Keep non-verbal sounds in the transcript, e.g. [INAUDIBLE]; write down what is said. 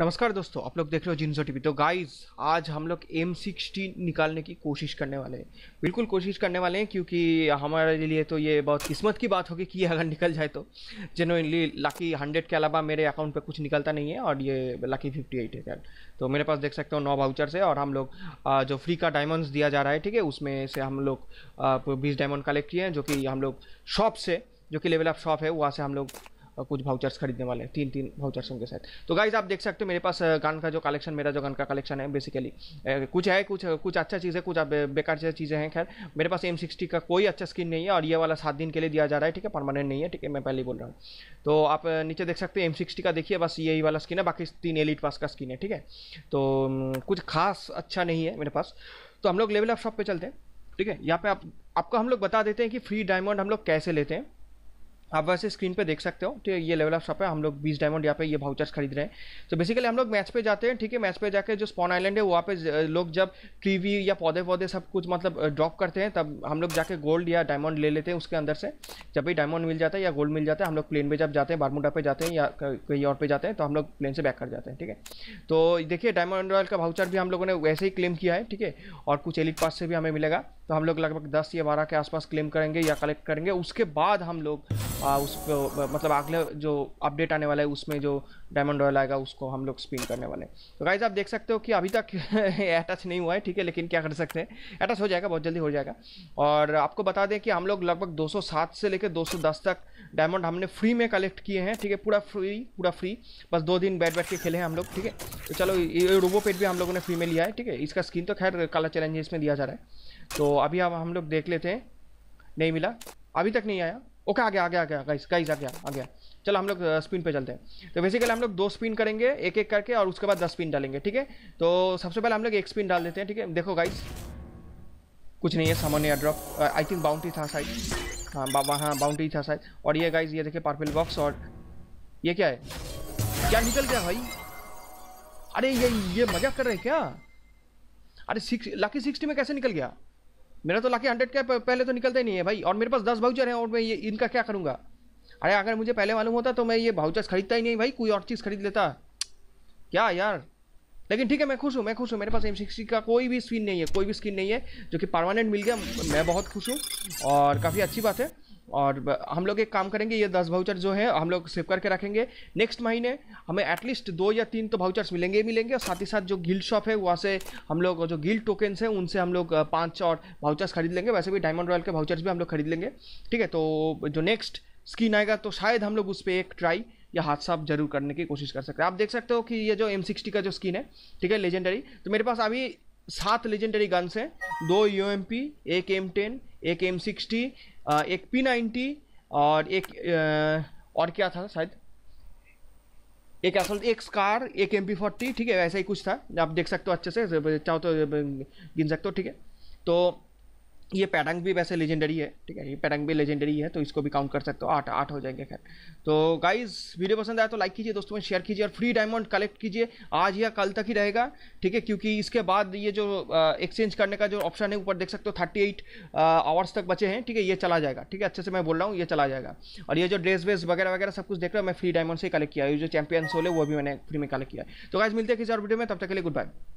नमस्कार दोस्तों आप लोग देख रहे हो जिन्सो टीवी तो गाइस आज हम लोग एम सिक्सटी निकालने की कोशिश करने वाले हैं बिल्कुल कोशिश करने वाले हैं क्योंकि हमारे लिए तो ये बहुत किस्मत की बात होगी कि ये अगर निकल जाए तो जेनुइनली लाकी हंड्रेड के अलावा मेरे अकाउंट पे कुछ निकलता नहीं है और ये लाकी फिफ्टी एट है तो मेरे पास देख सकते हो नौ वाउचर्स है और हम लोग जो फ्री का डायमंड्स दिया जा रहा है ठीक है उसमें से हम लोग बीस डायमंड कलेक्ट किए हैं जो कि हम लोग शॉप से जो कि लेवल ऑफ शॉप है वहाँ से हम लोग कुछ भाउचर्स खरीदने वाले हैं तीन तीन भाउचर्स उनके साथ तो गाइज आप देख सकते हो मेरे पास गन का जो कलेक्शन मेरा जो गन का कलेक्शन है बेसिकली कुछ है कुछ कुछ अच्छा चीज़ है कुछ बेकार चीज़ें हैं खैर मेरे पास एम सिक्सटी का कोई अच्छा स्किन नहीं है और ये वाला सात दिन के लिए दिया जा रहा है ठीक है परमानेंट नहीं है ठीक है मैं पहले ही बोल रहा हूँ तो आप नीचे देख सकते हैं एम सिक्सटी का देखिए बस यही वाला स्किन है बाकी तीन एलिट पास का स्किन है ठीक है तो कुछ खास अच्छा नहीं है मेरे पास तो हम लोग लेवल ऑफ शॉप पे चलते हैं ठीक है यहाँ पे आप आपको हम लोग बता देते हैं कि फ्री डायमंड हम लोग कैसे लेते हैं आप वैसे स्क्रीन पे देख सकते हो ठीक है ये लेवल ऑफ शॉप है हम लोग बीस डायमंड यहाँ पे ये भाउचर्स खरीद रहे हैं तो बेसिकली हम लोग मैच पे जाते हैं ठीक है मैच पे जाके जो स्पॉन आइलैंड है वहाँ पे लोग जब कीवी या पौधे पौधे सब कुछ मतलब ड्रॉप करते हैं तब हम लोग जाके गोल्ड या डायमंड ले लेते हैं उसके अंदर से जब भी डायमंड मिल जाता है या गोल्ड मिल जाता है हम लोग प्लेन पर जब जाते हैं बारमुंडा पे जाते हैं या कहीं और पे जाते हैं तो हम लोग प्लेन से बैक कर जाते हैं ठीक है तो देखिए डायमंड रॉयल का भाउचर भी हम लोगों ने वैसे ही क्लेम किया है ठीक है और कुछ एलिट पास से भी हमें मिलेगा तो हम लोग लगभग दस या बारह के आसपास क्लेम करेंगे या कलेक्ट करेंगे उसके बाद हम लोग आ, उस मतलब अगले जो अपडेट आने वाला है उसमें जो डायमंड ऑयल आएगा उसको हम लोग स्पिन करने वाले तो गाइज आप देख सकते हो कि अभी तक अटैच [LAUGHS] नहीं हुआ है ठीक है लेकिन क्या कर सकते हैं अटैच हो जाएगा बहुत जल्दी हो जाएगा और आपको बता दें कि हम लोग लगभग 207 से लेकर 210 तक डायमंड हमने फ्री में कलेक्ट किए हैं ठीक है पूरा फ्री पूरा फ्री बस दो दिन बैठ बैठ के खेले हैं हम लोग ठीक है तो चलो ये रोबो पेट भी हम लोगों ने फ्री में लिया है ठीक है इसका स्किन तो खैर काला चैलेंजेस में दिया जा रहा है तो अभी अब हम लोग देख लेते हैं नहीं मिला अभी तक नहीं आया ओके आ गया आ गया आ गया गाइस गाइस आ गया आ गया चलो हम लोग स्पिन पे चलते हैं तो बेसिकली हम लोग दो स्पिन करेंगे एक एक करके और उसके बाद दस स्पिन डालेंगे ठीक है तो सबसे पहले हम लोग एक स्पिन डाल देते हैं ठीक है देखो गाइस कुछ नहीं है सामान्य ड्रॉप आई थिंक बाउंड्री था शायद हाँ बाबा हाँ बाउंड्री था शायद और ये गाइज ये देखे पार्पल बॉक्स और ये क्या है क्या निकल गया भाई अरे ये ये मजाक कर रहे हैं क्या अरे सिक्स लाकी सिक्सटी में कैसे निकल गया मेरा तो लाके हंड्रेड का पहले तो निकलता ही नहीं है भाई और मेरे पास दस भाउचर हैं और मैं ये इनका क्या करूँगा अरे अगर मुझे पहले मालूम होता तो मैं ये भाउचर्स खरीदता ही नहीं भाई कोई और चीज़ खरीद लेता क्या यार लेकिन ठीक है मैं खुश हूँ मैं खुश हूँ मेरे पास एम सिक्सटी का कोई भी स्क्रीन नहीं है कोई भी स्क्रीन नहीं है जो कि परमानेंट मिल गया मैं बहुत खुश हूँ और काफ़ी अच्छी बात है और हम लोग एक काम करेंगे ये दस भाउचर जो है हम लोग सेव करके रखेंगे नेक्स्ट महीने हमें एटलीस्ट दो या तीन तो भाउचर्स मिलेंगे ही मिलेंगे और साथ ही साथ जो गिल शॉप है वहाँ से हम लोग जो गिल टोकन्स हैं उनसे हम लोग पाँच और भाउचर्स खरीद लेंगे वैसे भी डायमंड रॉयल के भाउचर्स भी हम लोग खरीद लेंगे ठीक है तो जो नेक्स्ट स्कीन आएगा तो शायद हम लोग उस पर एक ट्राई या हाथ साफ जरूर करने की कोशिश कर सकते हैं आप देख सकते हो कि ये जो एम सिक्सटी का जो स्कीन है ठीक है लेजेंडरी तो मेरे पास अभी सात लेजेंडरी गन्स हैं दो यू एम पी एक एम टेन एक एम सिक्सटी एक पी नाइन्टी और एक और क्या था शायद एक असल एक स्कार एक एम पी फोर्टी ठीक है ऐसा ही कुछ था आप देख सकते हो अच्छे से चाहो तो गिन सकते हो ठीक है तो ये पैडंग भी वैसे लेजेंडरी है ठीक है ये पैडंग भी लेजेंडरी है तो इसको भी काउंट कर सकते हो आठ आठ हो जाएंगे खैर तो गाइज वीडियो पसंद आया तो लाइक कीजिए दोस्तों में शेयर कीजिए और फ्री डायमंड कलेक्ट कीजिए आज या कल तक ही रहेगा ठीक है क्योंकि इसके बाद ये जो एक्सचेंज करने का जो ऑप्शन है ऊपर देख सकते हो थर्टी एट आवर्स तक बचे हैं ठीक है ये चला जाएगा ठीक है अच्छे से मैं बोल रहा हूँ ये चला जाएगा और ये जो ड्रेस वेस वगैरह वगैरह सब कुछ देख रहा हो मैं फ्री डायमंड से कलेक्ट किया ये जो चैंपियन सोल है वो भी मैंने फ्री में कलेक्ट किया तो गाइज मिलते हैं किसी और वीडियो में तब तक के लिए गुड बाय